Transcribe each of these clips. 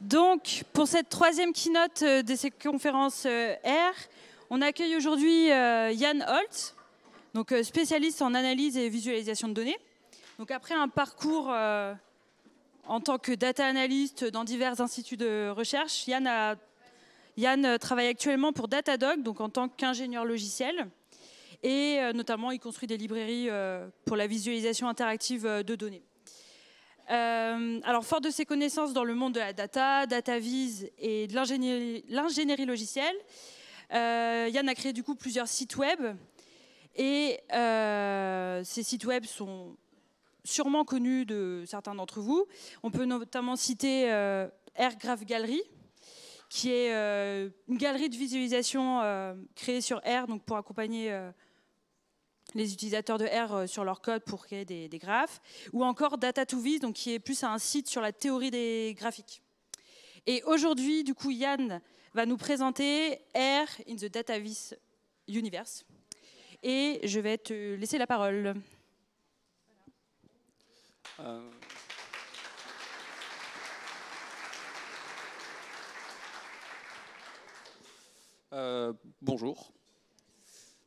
Donc, pour cette troisième keynote euh, de ces conférences euh, R, on accueille aujourd'hui euh, Yann Holt, donc spécialiste en analyse et visualisation de données. Donc, après un parcours en tant que data analyst dans divers instituts de recherche, Yann, Yann travaille actuellement pour Datadog, donc en tant qu'ingénieur logiciel. Et notamment, il construit des librairies pour la visualisation interactive de données. Euh, alors, fort de ses connaissances dans le monde de la data, data datavise et de l'ingénierie logicielle, euh, Yann a créé du coup plusieurs sites web. Et euh, ces sites web sont sûrement connus de certains d'entre vous. On peut notamment citer Airgraph Gallery, qui est une galerie de visualisation créée sur Air, donc pour accompagner les utilisateurs de R euh, sur leur code pour créer des, graphes, ou encore data to vis donc qui est plus un site sur la théorie des graphiques. Et aujourd'hui, du coup, Yann va nous présenter R in the DataVis Universe. Et je vais te laisser la parole. Euh, euh, bonjour.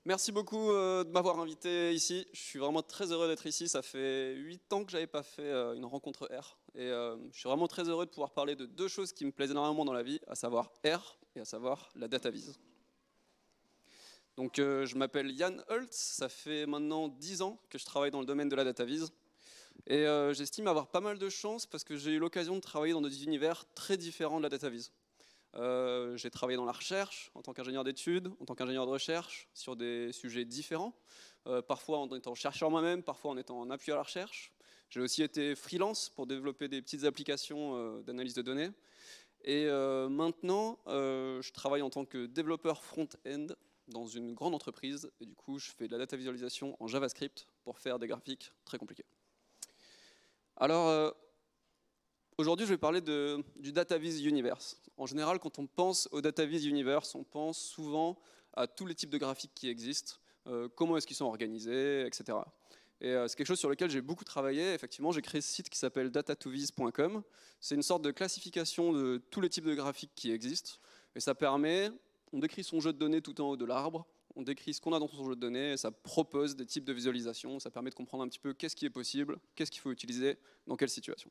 Merci beaucoup euh, de m'avoir invité ici. Je suis vraiment très heureux d'être ici. Ça fait 8 ans que je n'avais pas fait euh, une rencontre R. Et euh, je suis vraiment très heureux de pouvoir parler de deux choses qui me plaisent énormément dans la vie, à savoir R et à savoir la datavise. Donc je m'appelle Yann Holtz. Ça fait maintenant 10 ans que je travaille dans le domaine de la datavise. Et j'estime avoir pas mal de chance parce que j'ai eu l'occasion de travailler dans des univers très différents de la datavise. Euh, j'ai travaillé dans la recherche en tant qu'ingénieur d'études, en tant qu'ingénieur de recherche sur des sujets différents, euh, parfois en étant chercheur moi-même, parfois en étant en appui à la recherche. J'ai aussi été freelance pour développer des petites applications euh, d'analyse de données. Et maintenant, je travaille en tant que développeur front-end dans une grande entreprise. Et du coup, je fais de la data visualisation en JavaScript pour faire des graphiques très compliqués. Alors, Aujourd'hui, je vais parler de, du DataVis Universe. En général, quand on pense au DataVis Universe, on pense souvent à tous les types de graphiques qui existent, euh, comment est-ce qu'ils sont organisés, etc. Et euh, c'est quelque chose sur lequel j'ai beaucoup travaillé. Effectivement, j'ai créé ce site qui s'appelle datatoviz.com. C'est une sorte de classification de tous les types de graphiques qui existent. Et ça permet, on décrit son jeu de données tout en haut de l'arbre, on décrit ce qu'on a dans son jeu de données, et ça propose des types de visualisation, ça permet de comprendre un petit peu qu'est-ce qui est possible, qu'est-ce qu'il faut utiliser, dans quelle situation.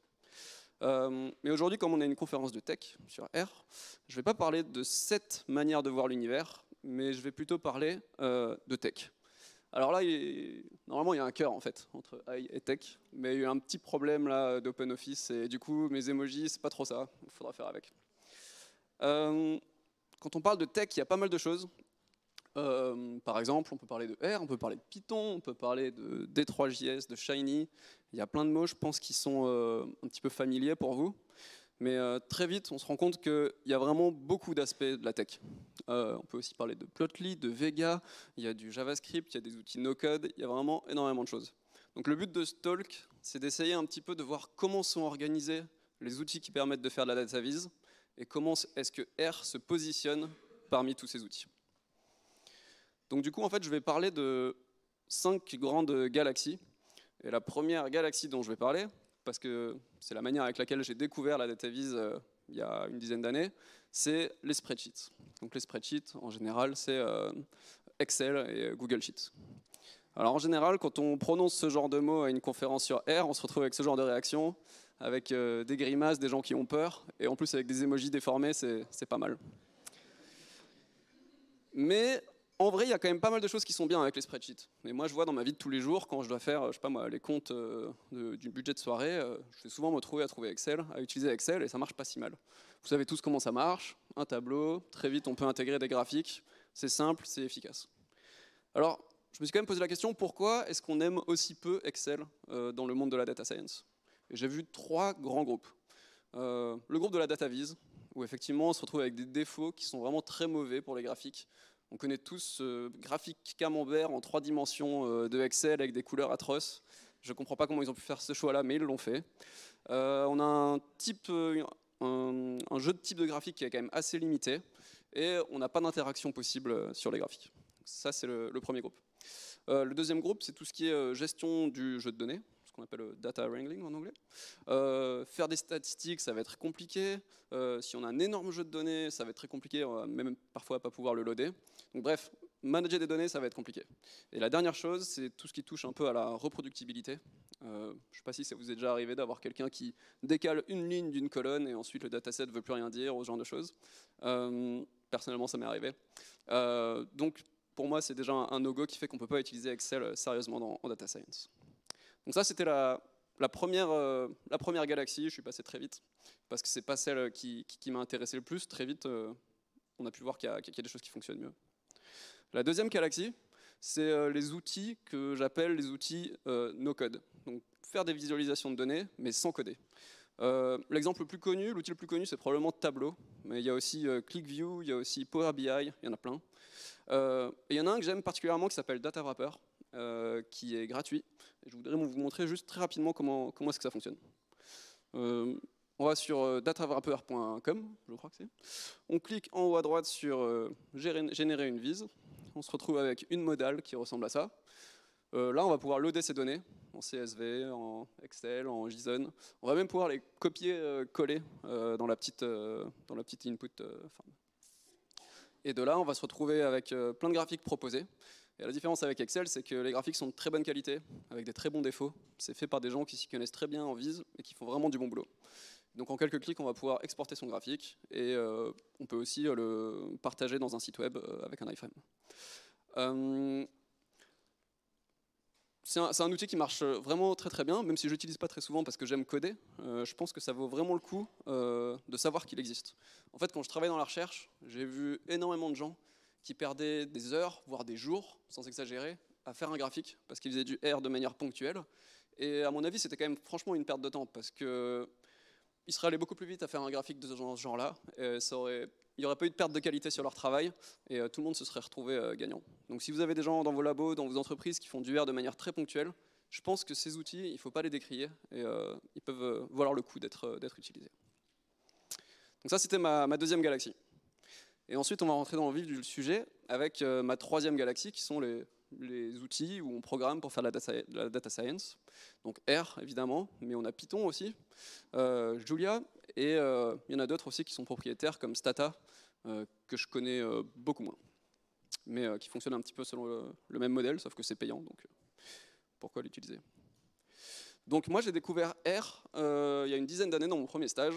Euh, mais aujourd'hui, comme on a une conférence de tech sur R, je ne vais pas parler de cette manière de voir l'univers, mais je vais plutôt parler euh, de tech. Alors là, il normalement, il y a un cœur en fait entre AI et tech, mais il y a eu un petit problème là d'open office et du coup, mes emojis, c'est pas trop ça. Il faudra faire avec. Euh, quand on parle de tech, il y a pas mal de choses euh, par exemple, on peut parler de R, on peut parler de Python, on peut parler de D3JS, de Shiny. Il y a plein de mots, je pense, qui sont euh, un petit peu familiers pour vous. Mais euh, très vite, on se rend compte qu'il y a vraiment beaucoup d'aspects de la tech. on peut aussi parler de Plotly, de Vega, il y a du JavaScript, il y a des outils no-code, il y a vraiment énormément de choses. Donc le but de ce talk, c'est d'essayer un petit peu de voir comment sont organisés les outils qui permettent de faire de la data vise et comment est-ce que R se positionne parmi tous ces outils. Donc du coup, en fait, je vais parler de cinq grandes galaxies. Et la première galaxie dont je vais parler, parce que c'est la manière avec laquelle j'ai découvert la DataVise euh, il y a une dizaine d'années, c'est les spreadsheets. Donc les spreadsheets, en général, c'est euh, Excel et euh, Google Sheets. Alors en général, quand on prononce ce genre de mots à une conférence sur R, on se retrouve avec ce genre de réaction, avec des grimaces, des gens qui ont peur, et en plus avec des émojis déformés, c'est pas mal. Mais en vrai, il y a quand même pas mal de choses qui sont bien avec les spreadsheets. Mais moi, je vois dans ma vie de tous les jours, quand je dois faire, euh, pas moi, les comptes euh, budget de soirée, euh, je vais souvent me retrouver à trouver Excel, à utiliser Excel, et ça marche pas si mal. Vous savez tous comment ça marche, un tableau, très vite on peut intégrer des graphiques, c'est simple, c'est efficace. Alors, je me suis quand même posé la question, pourquoi est-ce qu'on aime aussi peu Excel dans le monde de la data science j'ai vu trois grands groupes. le groupe de la data vise, où effectivement on se retrouve avec des défauts qui sont vraiment très mauvais pour les graphiques. On connaît tous ce graphique camembert en trois dimensions euh, de Excel avec des couleurs atroces. Je ne comprends pas comment ils ont pu faire ce choix-là, mais ils l'ont fait. Euh, on a un, type, euh, un, jeu de type de graphique qui est quand même assez limité, et on n'a pas d'interaction possible sur les graphiques. Ça, c'est le, premier groupe. le deuxième groupe, c'est tout ce qui est gestion du jeu de données qu'on appelle euh, data wrangling en anglais. Euh, faire des statistiques, ça va être compliqué. Euh, si on a un énorme jeu de données, ça va être très compliqué, on va même parfois pas pouvoir le loader. Donc bref, manager des données, ça va être compliqué. Et la dernière chose, c'est tout ce qui touche un peu à la reproductibilité. je ne sais pas si ça vous est déjà arrivé d'avoir quelqu'un qui décale une ligne d'une colonne et ensuite le dataset ne veut plus rien dire, ou ce genre de choses. personnellement, ça m'est arrivé. donc, pour moi, c'est déjà un, logo qui fait qu'on ne peut pas utiliser Excel sérieusement en data science. Donc ça, c'était euh, la, première, galaxie. Je suis passé très vite, parce que c'est pas celle qui, m'a intéressé le plus. Très vite, euh, on a pu voir qu'il y, a des choses qui fonctionnent mieux. La deuxième galaxie, c'est euh, les outils que j'appelle les outils no-code. Donc faire des visualisations de données, mais sans coder. L'exemple le plus connu, l'outil le plus connu, c'est probablement Tableau, mais il y a aussi ClickView, il y a aussi Power BI, il y en a plein. et il y en a un que j'aime particulièrement qui s'appelle DataWrapper, qui est gratuit je voudrais vous montrer juste très rapidement comment, comment est-ce que ça fonctionne. Euh, on va sur euh, datawrapper.com, je crois que c'est. On clique en haut à droite sur euh, générer une vise. On se retrouve avec une modale qui ressemble à ça. là, on va pouvoir loader ces données en CSV, en Excel, en JSON. On va même pouvoir les copier, coller dans, la petite, dans la petite input. et de là, on va se retrouver avec plein de graphiques proposés la différence avec Excel, c'est que les graphiques sont de très bonne qualité, avec des très bons défauts. C'est fait par des gens qui s'y connaissent très bien en vise et qui font vraiment du bon boulot. Donc en quelques clics, on va pouvoir exporter son graphique et euh, on peut aussi euh, le partager dans un site web euh, avec un iframe. c'est un, outil qui marche vraiment très très bien, même si je l'utilise pas très souvent parce que j'aime coder. je pense que ça vaut vraiment le coup de savoir qu'il existe. En fait, quand je travaille dans la recherche, j'ai vu énormément de gens qui perdaient des heures, voire des jours, sans exagérer, à faire un graphique, parce qu'ils faisaient du R de manière ponctuelle. Et à mon avis, c'était quand même franchement une perte de temps, parce qu'ils seraient allés beaucoup plus vite à faire un graphique de ce genre-là. Aurait... il n'y aurait pas eu de perte de qualité sur leur travail, et euh, tout le monde se serait retrouvé euh, gagnant. Donc si vous avez des gens dans vos labos, dans vos entreprises, qui font du R de manière très ponctuelle, je pense que ces outils, il ne faut pas les décrier, et euh, ils peuvent valoir le coup d'être utilisés. Donc ça, c'était ma deuxième galaxie. Et ensuite, on va rentrer dans le vif du sujet avec euh, ma troisième galaxie, qui sont les, outils où on programme pour faire la data, science. Donc R, évidemment, mais on a Python aussi, euh, Julia, et euh, il y en a d'autres aussi qui sont propriétaires, comme Stata, que je connais beaucoup moins, mais qui fonctionne un petit peu selon le même modèle, sauf que c'est payant, donc pourquoi l'utiliser donc moi j'ai découvert R euh, il y a une dizaine d'années dans mon premier stage,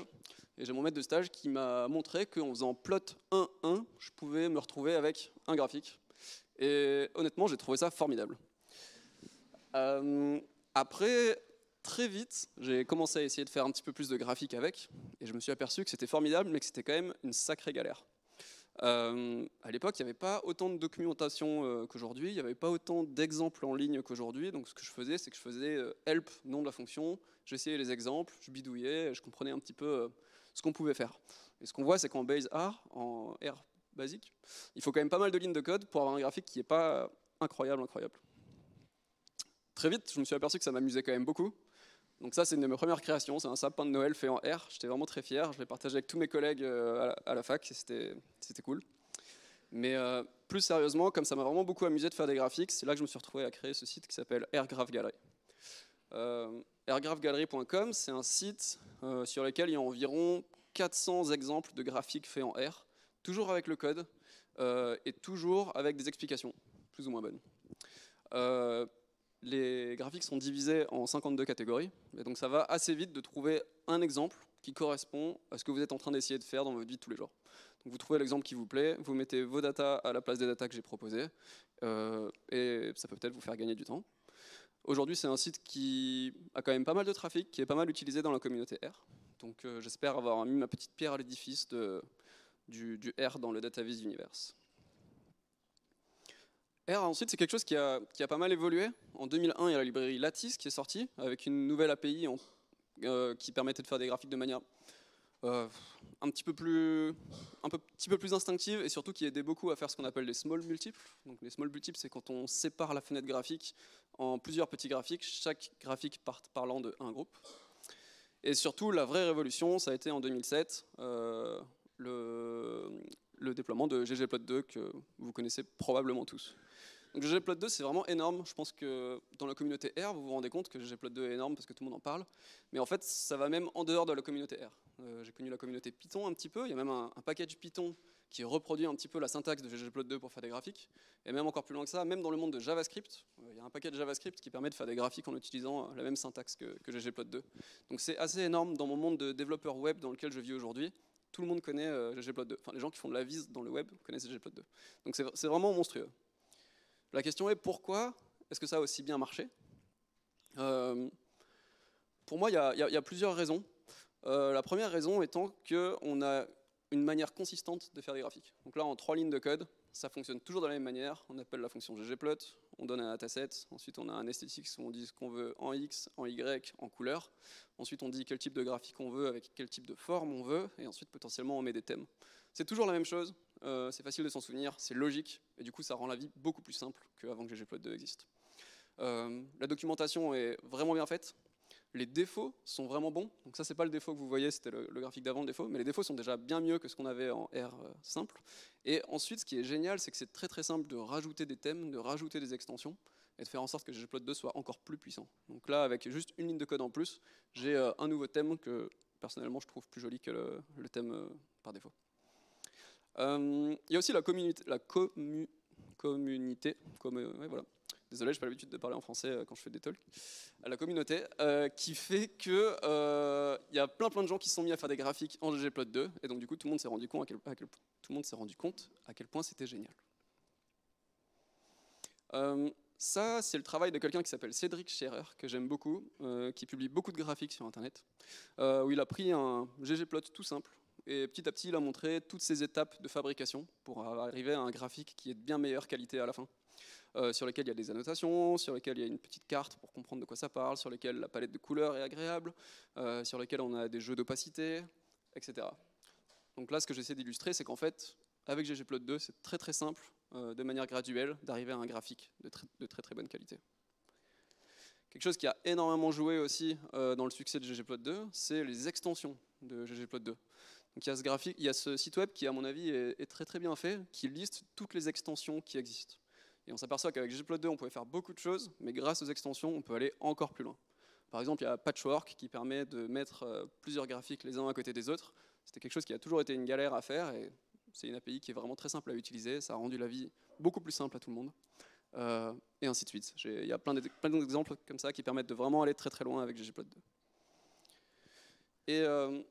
et j'ai mon maître de stage qui m'a montré qu'en faisant plot 1-1, je pouvais me retrouver avec un graphique. Et honnêtement j'ai trouvé ça formidable. Euh, après, très vite, j'ai commencé à essayer de faire un petit peu plus de graphique avec, et je me suis aperçu que c'était formidable, mais que c'était quand même une sacrée galère. Euh, à l'époque, il n'y avait pas autant de documentation euh, qu'aujourd'hui, il n'y avait pas autant d'exemples en ligne qu'aujourd'hui. Donc ce que je faisais, c'est que je faisais euh, help, nom de la fonction, j'essayais les exemples, je bidouillais, je comprenais un petit peu euh, ce qu'on pouvait faire. Et ce qu'on voit, c'est qu'en base R, en R basique, il faut quand même pas mal de lignes de code pour avoir un graphique qui n'est pas incroyable, incroyable. Très vite, je me suis aperçu que ça m'amusait quand même beaucoup. Donc ça, c'est une de mes premières créations, c'est un sapin de Noël fait en R. J'étais vraiment très fier, je l'ai partagé avec tous mes collègues euh, à la, fac et fac, c'était cool. Mais euh, plus sérieusement, comme ça m'a vraiment beaucoup amusé de faire des graphiques, c'est là que je me suis retrouvé à créer ce site qui s'appelle Airgraph Gallery. Euh, c'est un site euh, sur lequel il y a environ 400 exemples de graphiques faits en R, toujours avec le code et toujours avec des explications, plus ou moins bonnes les graphiques sont divisés en 52 catégories. Et donc ça va assez vite de trouver un exemple qui correspond à ce que vous êtes en train d'essayer de faire dans votre vie de tous les jours. vous trouvez l'exemple qui vous plaît, vous mettez vos data à la place des datas que j'ai proposées, euh, et ça peut peut-être vous faire gagner du temps. Aujourd'hui, c'est un site qui a quand même pas mal de trafic, qui est pas mal utilisé dans la communauté R. Donc euh, j'espère avoir mis ma petite pierre à l'édifice du, du R dans le DataVis Universe. R, ensuite, c'est quelque chose qui a, pas mal évolué. En 2001, il y a la librairie Lattice qui est sortie, avec une nouvelle API euh, qui permettait de faire des graphiques de manière euh, un petit peu plus, un peu, petit peu plus instinctive, et surtout qui aidait beaucoup à faire ce qu'on appelle les small multiples. Donc les small multiples, c'est quand on sépare la fenêtre graphique en plusieurs petits graphiques, chaque graphique parlant de un groupe. Et surtout, la vraie révolution, ça a été en 2007, euh, le, le déploiement de ggplot2 que vous connaissez probablement tous. Donc ggplot2 c'est vraiment énorme, je pense que dans la communauté R vous vous rendez compte que ggplot2 est énorme parce que tout le monde en parle, mais en fait ça va même en dehors de la communauté R. Euh, j'ai connu la communauté Python un petit peu, il y a même un, paquet package Python qui reproduit un petit peu la syntaxe de ggplot2 pour faire des graphiques, et même encore plus loin que ça, même dans le monde de JavaScript, euh, il y a un package JavaScript qui permet de faire des graphiques en utilisant euh, la même syntaxe que, que ggplot2. Donc c'est assez énorme dans mon monde de développeur web dans lequel je vis aujourd'hui, tout le monde connaît euh, ggplot2. Enfin, les gens qui font de la vise dans le web connaissent ggplot2. Donc c'est vraiment monstrueux. La question est pourquoi est-ce que ça a aussi bien marché euh, Pour moi, il y, a plusieurs raisons. Euh, la première raison étant qu'on a une manière consistante de faire des graphiques. Donc là, en trois lignes de code, ça fonctionne toujours de la même manière. On appelle la fonction ggplot, on donne un dataset, ensuite on a un esthétique où on dit ce qu'on veut en X, en Y, en couleur. Ensuite on dit quel type de graphique on veut, avec quel type de forme on veut, et ensuite potentiellement on met des thèmes. C'est toujours la même chose, euh, c'est facile de s'en souvenir, c'est logique, et du coup ça rend la vie beaucoup plus simple qu'avant que ggplot2 existe. Euh, la documentation est vraiment bien faite, les défauts sont vraiment bons. Donc ça, c'est pas le défaut que vous voyez, c'était le, graphique d'avant, le défaut. Mais les défauts sont déjà bien mieux que ce qu'on avait en R euh, simple. Et ensuite, ce qui est génial, c'est que c'est très très simple de rajouter des thèmes, de rajouter des extensions et de faire en sorte que gplot 2 soit encore plus puissant. Donc là, avec juste une ligne de code en plus, j'ai euh, un nouveau thème que personnellement je trouve plus joli que le, thème euh, par défaut. Il y a aussi la, communauté, la voilà, désolé, je n'ai pas l'habitude de parler en français euh, quand je fais des talks, à la communauté, euh, qui fait que euh, il y a plein plein de gens qui se sont mis à faire des graphiques en ggplot2, et donc du coup tout le monde s'est rendu compte à quel, tout le monde s'est rendu compte à quel point c'était génial. ça, c'est le travail de quelqu'un qui s'appelle Cédric Scherer, que j'aime beaucoup, qui publie beaucoup de graphiques sur Internet, où il a pris un ggplot tout simple, et petit à petit, il a montré toutes ses étapes de fabrication pour arriver à un graphique qui est de bien meilleure qualité à la fin. Euh, sur lesquels il y a des annotations, sur lesquels il y a une petite carte pour comprendre de quoi ça parle, sur lesquels la palette de couleurs est agréable, euh, sur lesquels on a des jeux d'opacité, etc. Donc là, ce que j'essaie d'illustrer, c'est qu'en fait, avec ggplot 2, c'est très très simple, euh, de manière graduelle, d'arriver à un graphique de, très très bonne qualité. Quelque chose qui a énormément joué aussi dans le succès de ggplot 2, c'est les extensions de ggplot 2. Donc il y a ce graphique, il ce site web qui, à mon avis, est, très très bien fait, qui liste toutes les extensions qui existent. Et on s'aperçoit qu'avec ggplot 2 on pouvait faire beaucoup de choses, mais grâce aux extensions, on peut aller encore plus loin. Par exemple, il y a Patchwork qui permet de mettre euh, plusieurs graphiques les uns à côté des autres. C'était quelque chose qui a toujours été une galère à faire, et c'est une API qui est vraiment très simple à utiliser, ça a rendu la vie beaucoup plus simple à tout le monde. Euh, et ainsi de suite. Il y a plein d'exemples comme ça qui permettent de vraiment aller très très loin avec ggplot2. Et euh,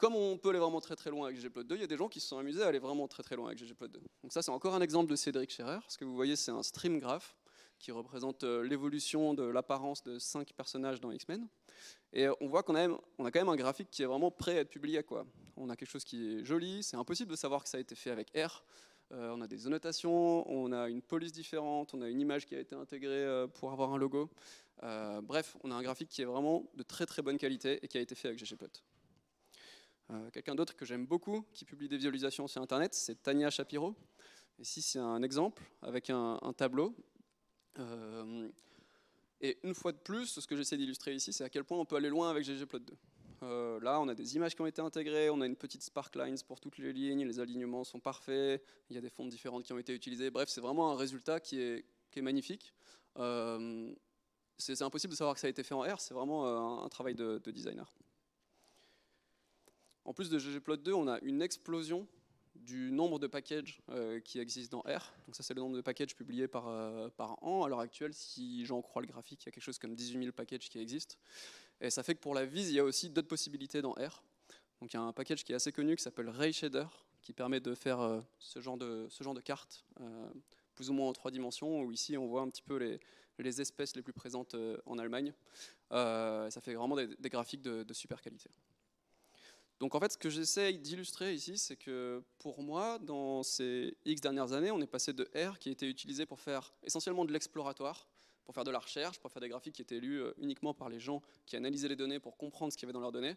comme on peut aller vraiment très très loin avec ggplot2, il y a des gens qui se sont amusés à aller vraiment très très loin avec ggplot2. Donc ça c'est encore un exemple de Cédric Scherer. Ce que vous voyez c'est un stream graph qui représente euh, l'évolution de l'apparence de cinq personnages dans X-Men. Et euh, on voit qu'on a, quand même un graphique qui est vraiment prêt à être publié. Quoi. On a quelque chose qui est joli, c'est impossible de savoir que ça a été fait avec R. Euh, on a des annotations, on a une police différente, on a une image qui a été intégrée pour avoir un logo. bref, on a un graphique qui est vraiment de très très bonne qualité et qui a été fait avec ggplot. Euh, quelqu'un d'autre que j'aime beaucoup, qui publie des visualisations sur Internet, c'est Tania Shapiro. Ici, c'est un exemple avec un, tableau. Euh, et une fois de plus, ce que j'essaie d'illustrer ici, c'est à quel point on peut aller loin avec ggplot2. Euh, là, on a des images qui ont été intégrées, on a une petite sparklines pour toutes les lignes, les alignements sont parfaits, il y a des fontes différentes qui ont été utilisées. Bref, c'est vraiment un résultat qui est, magnifique. c'est impossible de savoir que ça a été fait en R, c'est vraiment un, travail de designer. En plus de ggplot2, on a une explosion du nombre de packages euh, qui existent dans R. Donc ça, c'est le nombre de packages publiés euh, par, an. À l'heure actuelle, si j'en crois le graphique, il y a quelque chose comme 18 000 packages qui existent. Et ça fait que pour la vise, il y a aussi d'autres possibilités dans R. Donc il y a un package qui est assez connu qui s'appelle RayShader, qui permet de faire euh, ce, genre de, cartes, plus ou moins en trois dimensions, où ici on voit un petit peu les, espèces les plus présentes en Allemagne. ça fait vraiment des, graphiques de super qualité. Donc en fait, ce que j'essaye d'illustrer ici, c'est que pour moi, dans ces X dernières années, on est passé de R, qui était utilisé pour faire essentiellement de l'exploratoire, pour faire de la recherche, pour faire des graphiques qui étaient lus euh, uniquement par les gens qui analysaient les données pour comprendre ce qu'il y avait dans leurs données.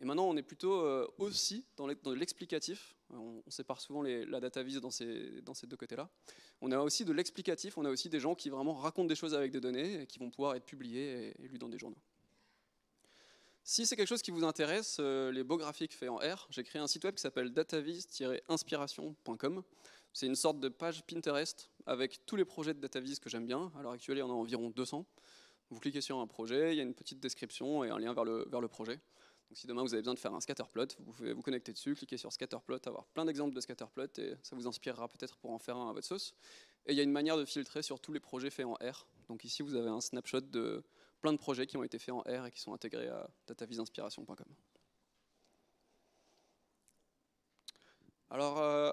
Et maintenant, on est plutôt euh, aussi dans l'explicatif. Euh, on, sépare souvent la data vise dans ces, deux côtés-là. On a aussi de l'explicatif, on a aussi des gens qui vraiment racontent des choses avec des données et qui vont pouvoir être publiées et, lus dans des journaux. Si c'est quelque chose qui vous intéresse, euh, les beaux graphiques faits en R, j'ai créé un site web qui s'appelle dataviz-inspiration.com. C'est une sorte de page Pinterest avec tous les projets de dataviz que j'aime bien. À l'heure actuelle, il y en a environ 200. Vous cliquez sur un projet, il y a une petite description et un lien vers le, vers le projet. Donc si demain vous avez besoin de faire un scatterplot, vous pouvez vous connecter dessus, cliquer sur scatterplot, avoir plein d'exemples de scatterplot et ça vous inspirera peut-être pour en faire un à votre sauce. Et il y a une manière de filtrer sur tous les projets faits en R. Donc ici vous avez un snapshot de plein de projets qui ont été faits en R et qui sont intégrés à datavisinspiration.com. Alors, euh,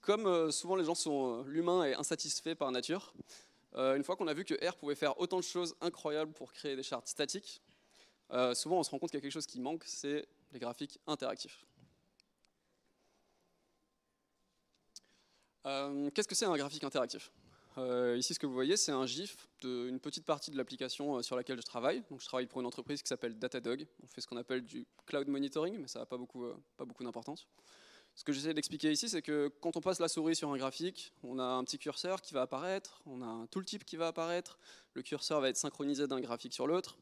comme euh, souvent les gens sont, euh, l'humain est insatisfait par nature, une fois qu'on a vu que R pouvait faire autant de choses incroyables pour créer des charts statiques, souvent on se rend compte qu'il y a quelque chose qui manque, c'est les graphiques interactifs. Qu'est-ce que c'est un graphique interactif euh, ici, ce que vous voyez, c'est un GIF d'une petite partie de l'application euh, sur laquelle je travaille. Donc, je travaille pour une entreprise qui s'appelle Datadog. On fait ce qu'on appelle du cloud monitoring, mais ça n'a pas beaucoup, euh, beaucoup d'importance. Ce que j'essaie d'expliquer ici, c'est que quand on passe la souris sur un graphique, on a un petit curseur qui va apparaître, on a un tooltip qui va apparaître, le curseur va être synchronisé d'un graphique sur l'autre.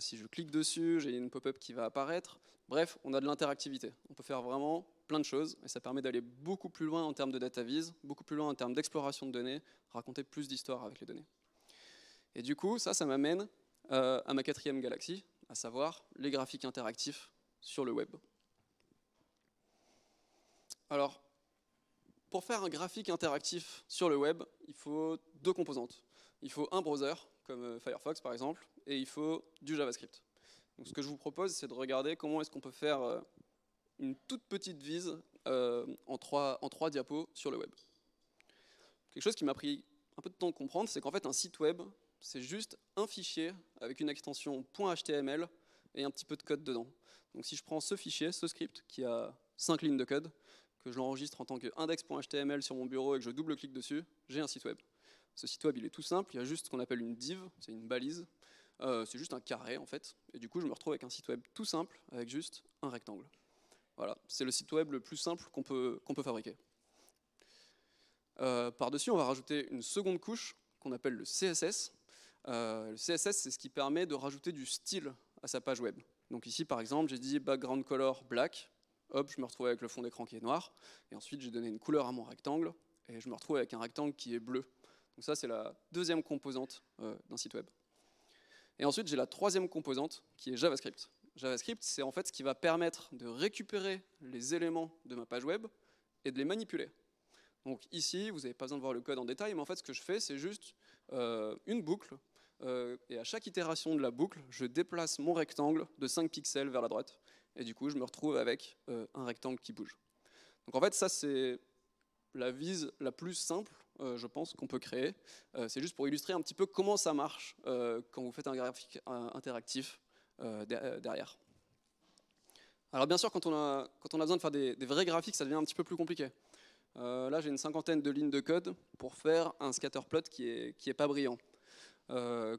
si je clique dessus, j'ai une pop-up qui va apparaître. Bref, on a de l'interactivité. On peut faire vraiment plein de choses, et ça permet d'aller beaucoup plus loin en termes de data vise, beaucoup plus loin en termes d'exploration de données, raconter plus d'histoires avec les données. Et du coup, ça, ça m'amène euh, à ma quatrième galaxie, à savoir les graphiques interactifs sur le web. Alors, pour faire un graphique interactif sur le web, il faut deux composantes. Il faut un browser, comme euh, Firefox par exemple, et il faut du JavaScript. Donc ce que je vous propose, c'est de regarder comment est-ce qu'on peut faire euh, une toute petite vise euh, en, trois, en diapos sur le web. Quelque chose qui m'a pris un peu de temps de comprendre, c'est qu'en fait un site web, c'est juste un fichier avec une extension .html et un petit peu de code dedans. Donc si je prends ce fichier, ce script, qui a cinq lignes de code, que je l'enregistre en tant que index.html sur mon bureau et que je double-clique dessus, j'ai un site web. Ce site web, il est tout simple, il y a juste ce qu'on appelle une div, c'est une balise, euh, c'est juste un carré en fait, et du coup je me retrouve avec un site web tout simple, avec juste un rectangle. Voilà, c'est le site web le plus simple qu'on peut, peut, fabriquer. Euh, par-dessus, on va rajouter une seconde couche qu'on appelle le CSS. Euh, le CSS, c'est ce qui permet de rajouter du style à sa page web. Donc ici, par exemple, j'ai dit background color black, hop, je me retrouve avec le fond d'écran qui est noir, et ensuite j'ai donné une couleur à mon rectangle, et je me retrouve avec un rectangle qui est bleu. Donc ça, c'est la deuxième composante euh, d'un site web. Et ensuite, j'ai la troisième composante, qui est JavaScript. JavaScript, c'est en fait ce qui va permettre de récupérer les éléments de ma page web et de les manipuler. Donc ici, vous n'avez pas besoin de voir le code en détail, mais en fait ce que je fais, c'est juste euh, une boucle, euh, et à chaque itération de la boucle, je déplace mon rectangle de 5 pixels vers la droite, et du coup je me retrouve avec euh, un rectangle qui bouge. Donc en fait ça c'est la vise la plus simple, je pense, qu'on peut créer. c'est juste pour illustrer un petit peu comment ça marche quand vous faites un graphique interactif euh, euh, derrière. Alors bien sûr, quand on a, quand on a besoin de faire des, vrais graphiques, ça devient un petit peu plus compliqué. Euh, là, j'ai une cinquantaine de lignes de code pour faire un scatterplot qui n'est qui est pas brillant.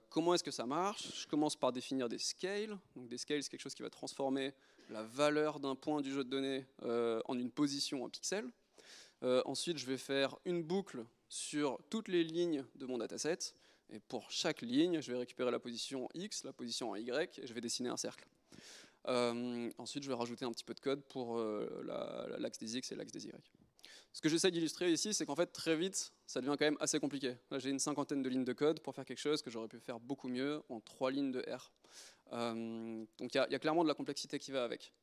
comment est-ce que ça marche Je commence par définir des scales. Donc des scales, c'est quelque chose qui va transformer la valeur d'un point du jeu de données en une position en pixels. ensuite, je vais faire une boucle sur toutes les lignes de mon dataset et pour chaque ligne, je vais récupérer la position X, la position Y, et je vais dessiner un cercle. Euh, ensuite, je vais rajouter un petit peu de code pour euh, l'axe des X et l'axe des Y. Ce que j'essaie d'illustrer ici, c'est qu'en fait, très vite, ça devient quand même assez compliqué. Là, j'ai une cinquantaine de lignes de code pour faire quelque chose que j'aurais pu faire beaucoup mieux en trois lignes de R. Euh, donc, il y, a clairement de la complexité qui va avec.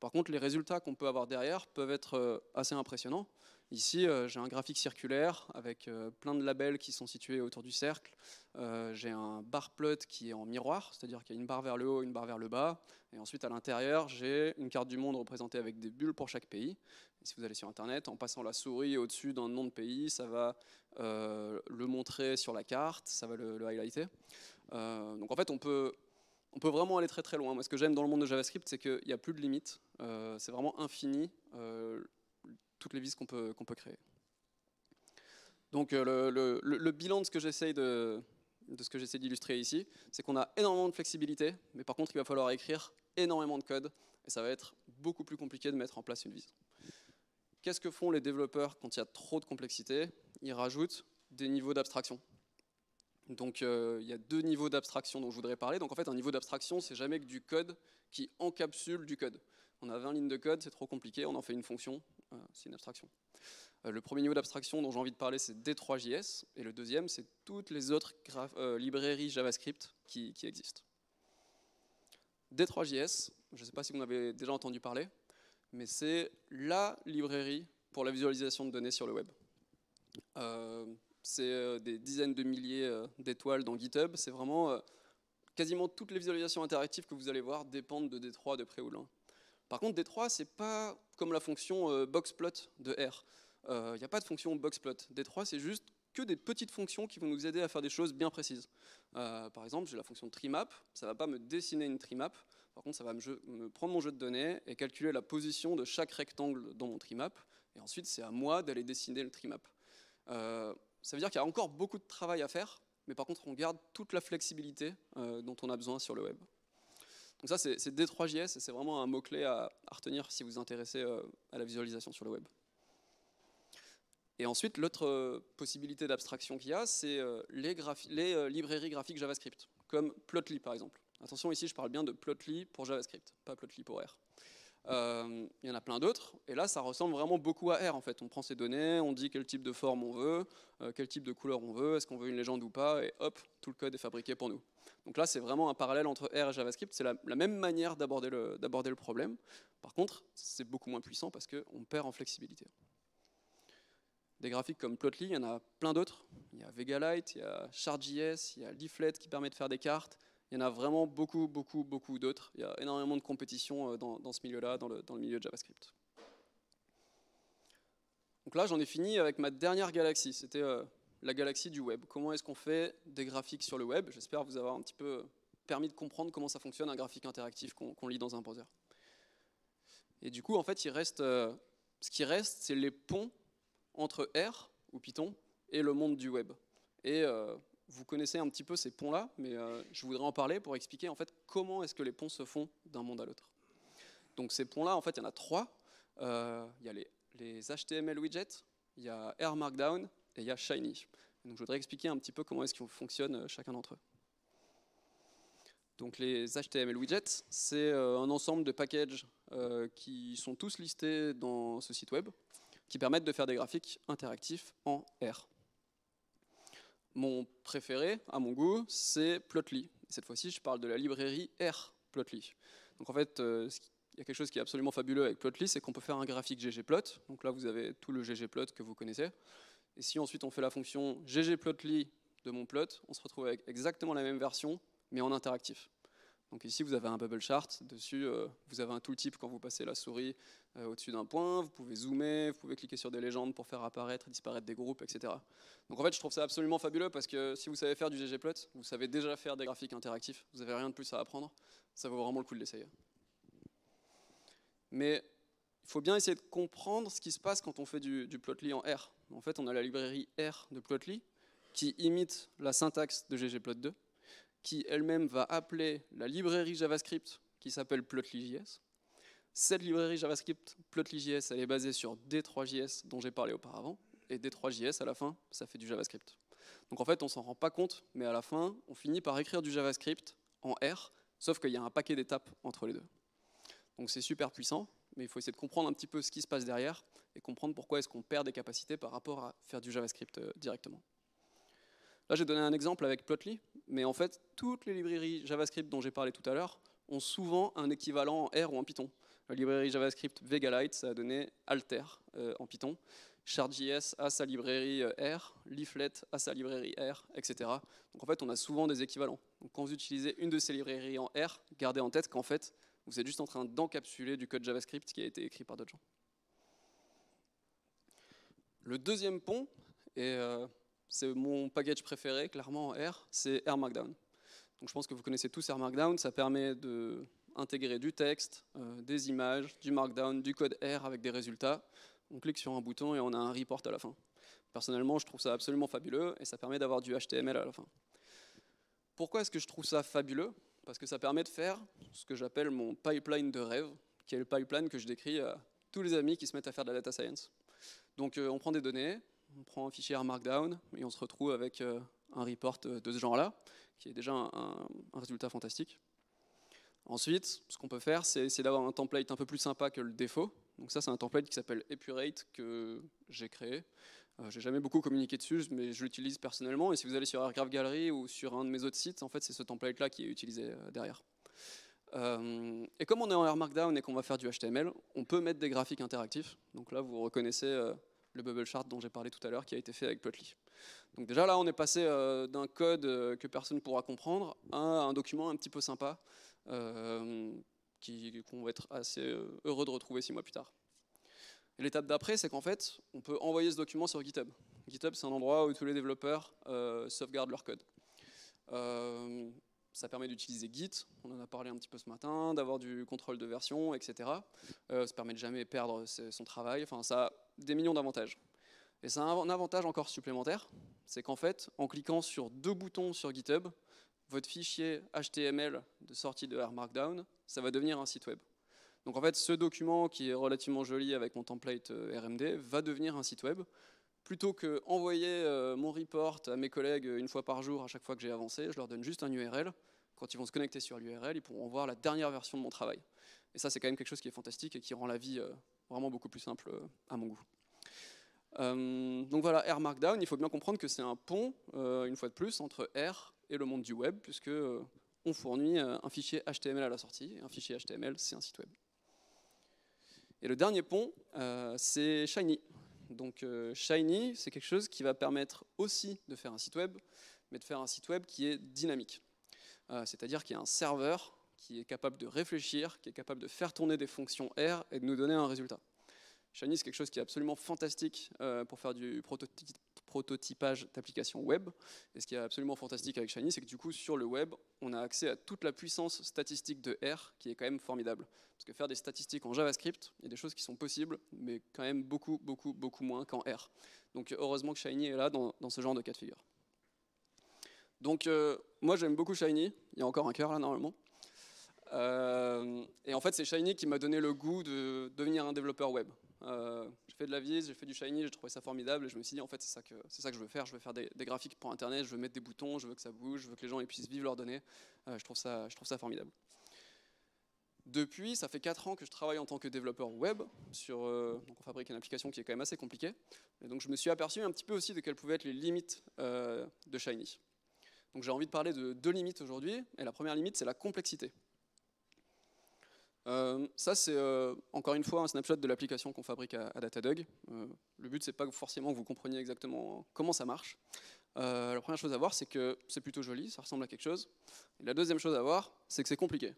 Par contre, les résultats qu'on peut avoir derrière peuvent être assez impressionnants. Ici, euh, j'ai un graphique circulaire avec euh, plein de labels qui sont situés autour du cercle. Euh, j'ai un bar plot qui est en miroir, c'est-à-dire qu'il y a une barre vers le haut, une barre vers le bas. Et ensuite, à l'intérieur, j'ai une carte du monde représentée avec des bulles pour chaque pays. si vous allez sur Internet, en passant la souris au-dessus d'un nom de pays, ça va le montrer sur la carte, ça va le, highlighter. donc en fait, on peut, on peut vraiment aller très très loin. Moi, ce que j'aime dans le monde de JavaScript, c'est qu'il n'y a plus de limites. c'est vraiment infini toutes les vis qu'on peut, créer. Donc euh, le, bilan de ce que j'essaye de, de ce que j'essaie d'illustrer ici, c'est qu'on a énormément de flexibilité, mais par contre il va falloir écrire énormément de code, et ça va être beaucoup plus compliqué de mettre en place une vis. Qu'est-ce que font les développeurs quand il y a trop de complexité Ils rajoutent des niveaux d'abstraction. Donc euh, il y a deux niveaux d'abstraction dont je voudrais parler. Donc en fait un niveau d'abstraction c'est jamais que du code qui encapsule du code on a 20 lignes de code, c'est trop compliqué, on en fait une fonction, euh, c'est une abstraction. Euh, le premier niveau d'abstraction dont j'ai envie de parler, c'est D3JS, et le deuxième, c'est toutes les autres euh, librairies JavaScript qui, existent. D3JS, je ne sais pas si vous en avez déjà entendu parler, mais c'est la librairie pour la visualisation de données sur le web. c'est des dizaines de milliers d'étoiles dans GitHub, c'est vraiment... quasiment toutes les visualisations interactives que vous allez voir dépendent de D3 de près ou loin. Par contre, D3, c'est pas comme la fonction euh, boxplot de R. Il euh, n'y a pas de fonction boxplot. D3, c'est juste que des petites fonctions qui vont nous aider à faire des choses bien précises. Euh, par exemple, j'ai la fonction trimap, ça ne va pas me dessiner une trimap, par contre ça va me, prendre mon jeu de données et calculer la position de chaque rectangle dans mon trimap, et ensuite c'est à moi d'aller dessiner le trimap. ça veut dire qu'il y a encore beaucoup de travail à faire, mais par contre on garde toute la flexibilité dont on a besoin sur le web. Donc ça, c'est D3JS, et c'est vraiment un mot-clé à, retenir si vous vous intéressez euh, à la visualisation sur le web. Et ensuite, l'autre euh, possibilité d'abstraction qu'il y a, c'est euh, les librairies graphiques JavaScript, comme Plotly par exemple. Attention, ici, je parle bien de Plotly pour JavaScript, pas Plotly pour R. Euh, il y en a plein d'autres. Et là, ça ressemble vraiment beaucoup à R, en fait. On prend ces données, on dit quel type de forme on veut, euh, quel type de couleur on veut, est-ce qu'on veut une légende ou pas, et hop, tout le code est fabriqué pour nous. Donc là, c'est vraiment un parallèle entre R et JavaScript. C'est la, même manière d'aborder le, le, problème. Par contre, c'est beaucoup moins puissant parce qu'on perd en flexibilité. Des graphiques comme Plotly, il y en a plein d'autres. Il y a Vegalite, il y a Chart.js, il y a Leaflet qui permet de faire des cartes, il y en a vraiment beaucoup, beaucoup, beaucoup d'autres. Il y a énormément de compétition euh, dans, ce milieu-là, dans le, milieu de JavaScript. Donc là, j'en ai fini avec ma dernière galaxie. C'était euh, la galaxie du web. Comment est-ce qu'on fait des graphiques sur le web J'espère vous avoir un petit peu euh, permis de comprendre comment ça fonctionne un graphique interactif qu'on lit dans un browser. Et du coup, en fait, il reste, ce qui reste, c'est les ponts entre R ou Python et le monde du web. Et vous connaissez un petit peu ces ponts-là, mais euh, je voudrais en parler pour expliquer en fait comment est-ce que les ponts se font d'un monde à l'autre. Donc ces ponts-là, en fait, il y en a trois. Euh, il y a les, HTML widgets, il y a R Markdown et il y a Shiny. Donc je voudrais expliquer un petit peu comment est-ce qu'ils fonctionnent euh, chacun d'entre eux. Donc les HTML widgets, c'est un ensemble de packages qui sont tous listés dans ce site web, qui permettent de faire des graphiques interactifs en R. Mon préféré, à mon goût, c'est Plotly. Cette fois-ci, je parle de la librairie R Plotly. Donc en fait, euh, il y a quelque chose qui est absolument fabuleux avec Plotly, c'est qu'on peut faire un graphique ggplot. Donc là, vous avez tout le ggplot que vous connaissez. Et si ensuite on fait la fonction ggplotly de mon plot, on se retrouve avec exactement la même version, mais en interactif. Donc ici, vous avez un bubble chart. Dessus, euh, vous avez un tooltip quand vous passez la souris euh, au-dessus d'un point. Vous pouvez zoomer, vous pouvez cliquer sur des légendes pour faire apparaître et disparaître des groupes, etc. Donc en fait, je trouve ça absolument fabuleux parce que si vous savez faire du ggplot, vous savez déjà faire des graphiques interactifs. Vous n'avez rien de plus à apprendre. Ça vaut vraiment le coup de l'essayer. Mais il faut bien essayer de comprendre ce qui se passe quand on fait du, du plotly en R. En fait, on a la librairie R de plotly qui imite la syntaxe de ggplot2 qui elle-même va appeler la librairie JavaScript qui s'appelle plotly.js. Cette librairie JavaScript plotly.js, elle est basée sur D3.js dont j'ai parlé auparavant, et D3.js à la fin, ça fait du JavaScript. Donc en fait, on s'en rend pas compte, mais à la fin, on finit par écrire du JavaScript en R, sauf qu'il y a un paquet d'étapes entre les deux. Donc c'est super puissant, mais il faut essayer de comprendre un petit peu ce qui se passe derrière et comprendre pourquoi est-ce qu'on perd des capacités par rapport à faire du JavaScript euh, directement. Là, j'ai donné un exemple avec Plotly, mais en fait, toutes les librairies JavaScript dont j'ai parlé tout à l'heure ont souvent un équivalent en R ou en Python. La librairie JavaScript Vegalite, ça a donné Alter euh, en Python. ChartJS a sa librairie euh, R, Leaflet a sa librairie R, etc. Donc en fait, on a souvent des équivalents. Donc quand vous utilisez une de ces librairies en R, gardez en tête qu'en fait, vous êtes juste en train d'encapsuler du code JavaScript qui a été écrit par d'autres gens. Le deuxième pont, est... Euh, c'est mon package préféré, clairement en R, c'est R Markdown. Donc je pense que vous connaissez tous R Markdown, ça permet d'intégrer du texte, euh, des images, du Markdown, du code R avec des résultats. On clique sur un bouton et on a un report à la fin. Personnellement, je trouve ça absolument fabuleux et ça permet d'avoir du HTML à la fin. Pourquoi est-ce que je trouve ça fabuleux Parce que ça permet de faire ce que j'appelle mon pipeline de rêve, qui est le pipeline que je décris à tous les amis qui se mettent à faire de la data science. Donc euh, on prend des données, on prend un fichier R Markdown et on se retrouve avec euh, un report euh, de ce genre-là, qui est déjà un, résultat fantastique. Ensuite, ce qu'on peut faire, c'est d'avoir un template un peu plus sympa que le défaut. Donc ça, c'est un template qui s'appelle Epurate que j'ai créé. Je euh, j'ai jamais beaucoup communiqué dessus, mais je l'utilise personnellement. Et si vous allez sur Airgraph Gallery ou sur un de mes autres sites, en fait, c'est ce template-là qui est utilisé derrière. et comme on est en R Markdown et qu'on va faire du HTML, on peut mettre des graphiques interactifs. Donc là, vous reconnaissez le bubble chart dont j'ai parlé tout à l'heure, qui a été fait avec Plotly. Donc déjà là, on est passé euh, d'un code euh, que personne ne pourra comprendre à un document un petit peu sympa, euh, qu'on va être assez heureux de retrouver six mois plus tard. L'étape d'après, c'est qu'en fait, on peut envoyer ce document sur GitHub. GitHub, c'est un endroit où tous les développeurs sauvegardent leur code ça permet d'utiliser Git, on en a parlé un petit peu ce matin, d'avoir du contrôle de version, etc. Euh, ça permet de jamais perdre son travail, enfin ça a des millions d'avantages. Et ça a un avantage encore supplémentaire, c'est qu'en fait, en cliquant sur deux boutons sur GitHub, votre fichier HTML de sortie de R Markdown, ça va devenir un site web. Donc en fait, ce document qui est relativement joli avec mon template euh, RMD va devenir un site web plutôt que envoyer euh, mon report à mes collègues euh, une fois par jour à chaque fois que j'ai avancé, je leur donne juste un URL. Quand ils vont se connecter sur l'URL, ils pourront voir la dernière version de mon travail. Et ça, c'est quand même quelque chose qui est fantastique et qui rend la vie euh, vraiment beaucoup plus simple à mon goût. donc voilà, R Markdown, il faut bien comprendre que c'est un pont, une fois de plus, entre R et le monde du web, puisque on fournit un fichier HTML à la sortie, un fichier HTML, c'est un site web. Et le dernier pont, c'est Shiny. Donc euh, Shiny, c'est quelque chose qui va permettre aussi de faire un site web, mais de faire un site web qui est dynamique. Euh, c'est-à-dire qu'il y a un serveur qui est capable de réfléchir, qui est capable de faire tourner des fonctions R et de nous donner un résultat. Shiny, c'est quelque chose qui est absolument fantastique euh, pour faire du prototype prototypage d'applications web. Et ce qui est absolument fantastique avec Shiny, c'est que du coup, sur le web, on a accès à toute la puissance statistique de R, qui est quand même formidable. Parce que faire des statistiques en JavaScript, il y a des choses qui sont possibles, mais quand même beaucoup, beaucoup, beaucoup moins qu'en R. Donc heureusement que Shiny est là dans, ce genre de cas de figure. Donc euh, moi j'aime beaucoup Shiny, il y a encore un cœur là normalement. Euh, et en fait c'est Shiny qui m'a donné le goût de devenir un développeur web. Euh, j'ai fait de la vise, j'ai fait du shiny, j'ai trouvé ça formidable et je me suis dit en fait c'est ça que c'est ça que je veux faire. Je veux faire des, graphiques pour internet, je veux mettre des boutons, je veux que ça bouge, je veux que les gens puissent vivre leurs données. Euh, je trouve ça je trouve ça formidable. Depuis, ça fait 4 ans que je travaille en tant que développeur web. Sur, euh, on fabrique une application qui est quand même assez compliquée. Et donc je me suis aperçu un petit peu aussi de quelles pouvaient être les limites de Shiny. Donc j'ai envie de parler de deux limites aujourd'hui. Et la première limite, c'est la complexité. Euh, ça, c'est euh, encore une fois un snapshot de l'application qu'on fabrique à, Datadog. Euh, le but, c'est pas forcément que vous compreniez exactement comment ça marche. la première chose à voir, c'est que c'est plutôt joli, ça ressemble à quelque chose. la deuxième chose à voir, c'est que c'est compliqué.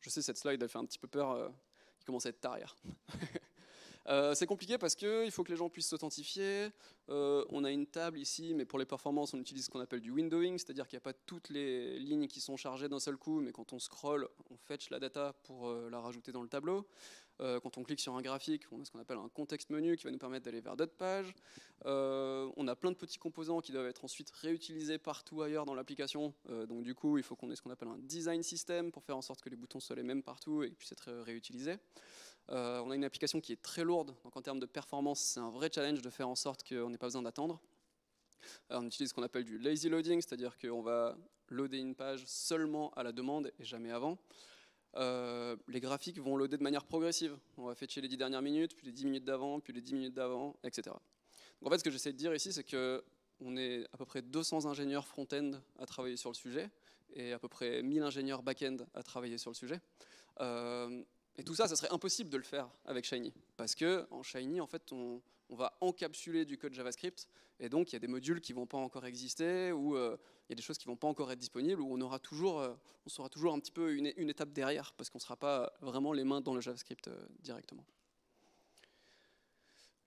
Je sais, cette slide, elle fait un petit peu peur. il commence à être tard hier. Euh, c'est compliqué parce qu'il faut que les gens puissent s'authentifier. Euh, on a une table ici, mais pour les performances, on utilise ce qu'on appelle du windowing, c'est-à-dire qu'il n'y a pas toutes les lignes qui sont chargées d'un seul coup, mais quand on scroll, on fetch la data pour euh, la rajouter dans le tableau. quand on clique sur un graphique, on a ce qu'on appelle un contexte menu qui va nous permettre d'aller vers d'autres pages. on a plein de petits composants qui doivent être ensuite réutilisés partout ailleurs dans l'application. donc du coup, il faut qu'on ait ce qu'on appelle un design system pour faire en sorte que les boutons soient les mêmes partout et puissent être réutilisés. Euh, on a une application qui est très lourde, donc en termes de performance, c'est un vrai challenge de faire en sorte qu'on n'ait pas besoin d'attendre. Euh, on utilise ce qu'on appelle du lazy loading, c'est-à-dire qu'on va loader une page seulement à la demande et jamais avant. Euh, les graphiques vont loader de manière progressive. On va fetcher les 10 dernières minutes, puis les 10 minutes d'avant, puis les 10 minutes d'avant, etc. en fait, ce que j'essaie de dire ici, c'est qu'on est à peu près 200 ingénieurs front-end à travailler sur le sujet et à peu près 1000 ingénieurs back-end à travailler sur le sujet. Et tout ça, ça serait impossible de le faire avec Shiny, parce que en Shiny, en fait, on, va encapsuler du code JavaScript, et donc il y a des modules qui vont pas encore exister, ou euh, il y a des choses qui vont pas encore être disponibles, où on aura toujours, euh, on sera toujours un petit peu une, étape derrière, parce qu'on sera pas vraiment les mains dans le JavaScript euh, directement.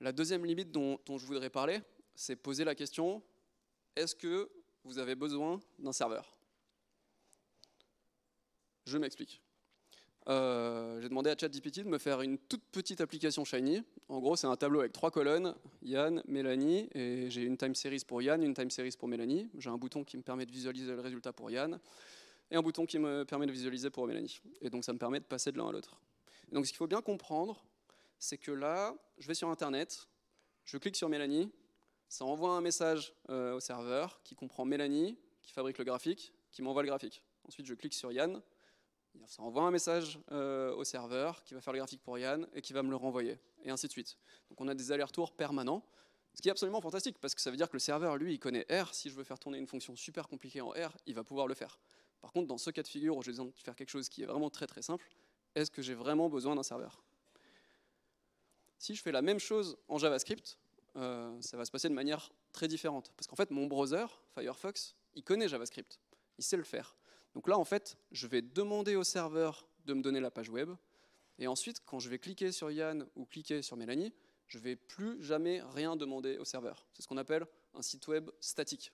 La deuxième limite dont je voudrais parler, c'est poser la question est-ce que vous avez besoin d'un serveur Je m'explique. Euh, j'ai demandé à ChatGPT de me faire une toute petite application Shiny. En gros, c'est un tableau avec trois colonnes, Yann, Mélanie, et j'ai une time series pour Yann, une time series pour Mélanie. J'ai un bouton qui me permet de visualiser le résultat pour Yann, et un bouton qui me permet de visualiser pour Mélanie. Et donc ça me permet de passer de l'un à l'autre. Donc ce qu'il faut bien comprendre, c'est que là, je vais sur Internet, je clique sur Mélanie, ça envoie un message euh, au serveur qui comprend Mélanie, qui fabrique le graphique, qui m'envoie le graphique. Ensuite, je clique sur Yann, ça envoie un message euh, au serveur qui va faire le graphique pour Yann et qui va me le renvoyer, et ainsi de suite. Donc on a des allers-retours permanents, ce qui est absolument fantastique, parce que ça veut dire que le serveur, lui, il connaît R. Si je veux faire tourner une fonction super compliquée en R, il va pouvoir le faire. Par contre, dans ce cas de figure où j'ai besoin de faire quelque chose qui est vraiment très très simple, est-ce que j'ai vraiment besoin d'un serveur Si je fais la même chose en JavaScript, euh, ça va se passer de manière très différente. Parce qu'en fait, mon browser, Firefox, il connaît JavaScript. Il sait le faire. Donc là, en fait, je vais demander au serveur de me donner la page web. Et ensuite, quand je vais cliquer sur Yann ou cliquer sur Mélanie, je ne vais plus jamais rien demander au serveur. C'est ce qu'on appelle un site web statique.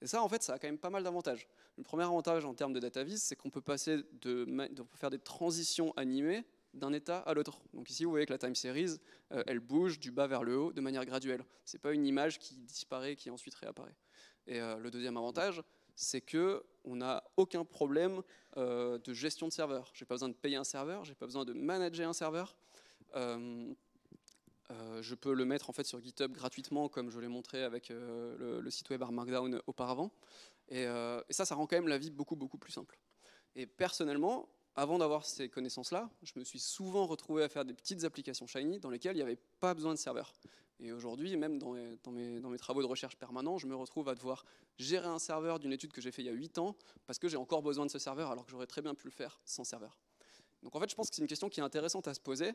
Et ça, en fait, ça a quand même pas mal d'avantages. Le premier avantage en termes de data vis, c'est qu'on peut passer de, faire des transitions animées d'un état à l'autre. Donc ici, vous voyez que la time series, euh, elle bouge du bas vers le haut de manière graduelle. Ce n'est pas une image qui disparaît, qui ensuite réapparaît. Et euh, le deuxième avantage, c'est que on n'a aucun problème euh, de gestion de serveur. J'ai pas besoin de payer un serveur, j'ai pas besoin de manager un serveur. Euh, euh, je peux le mettre en fait sur GitHub gratuitement, comme je l'ai montré avec le, site web Markdown auparavant. Et, ça, ça rend quand même la vie beaucoup beaucoup plus simple. Et personnellement, avant d'avoir ces connaissances-là, je me suis souvent retrouvé à faire des petites applications Shiny dans lesquelles il n'y avait pas besoin de serveur. Et aujourd'hui, même dans, dans, mes, travaux de recherche permanents, je me retrouve à devoir gérer un serveur d'une étude que j'ai fait il y a 8 ans, parce que j'ai encore besoin de ce serveur, alors que j'aurais très bien pu le faire sans serveur. Donc en fait, je pense que c'est une question qui est intéressante à se poser.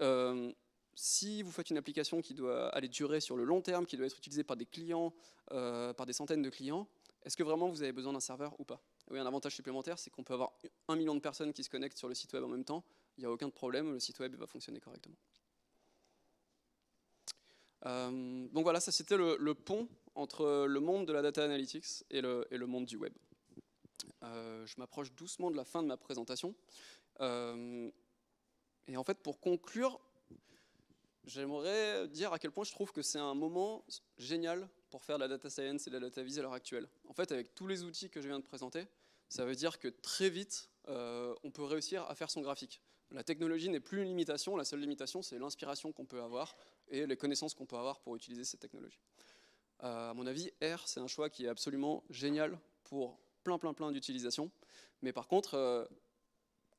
Euh, si vous faites une application qui doit aller durer sur le long terme, qui doit être utilisée par des clients, euh, par des centaines de clients, est-ce que vraiment vous avez besoin d'un serveur ou pas Oui, un avantage supplémentaire, c'est qu'on peut avoir un million de personnes qui se connectent sur le site web en même temps. Il n'y a aucun problème, le site web va fonctionner correctement. Euh, donc voilà, ça c'était le, pont entre le monde de la data analytics et le, monde du web. Euh, je m'approche doucement de la fin de ma présentation. Euh, et en fait, pour conclure, j'aimerais dire à quel point je trouve que c'est un moment génial pour faire de la data science et de la data vis à l'heure actuelle. En fait, avec tous les outils que je viens de présenter, ça veut dire que très vite, on peut réussir à faire son graphique. La technologie n'est plus une limitation, la seule limitation c'est l'inspiration qu'on peut avoir et les connaissances qu'on peut avoir pour utiliser cette technologie. Euh, à mon avis, R, c'est un choix qui est absolument génial pour plein plein plein d'utilisations. Mais par contre, euh,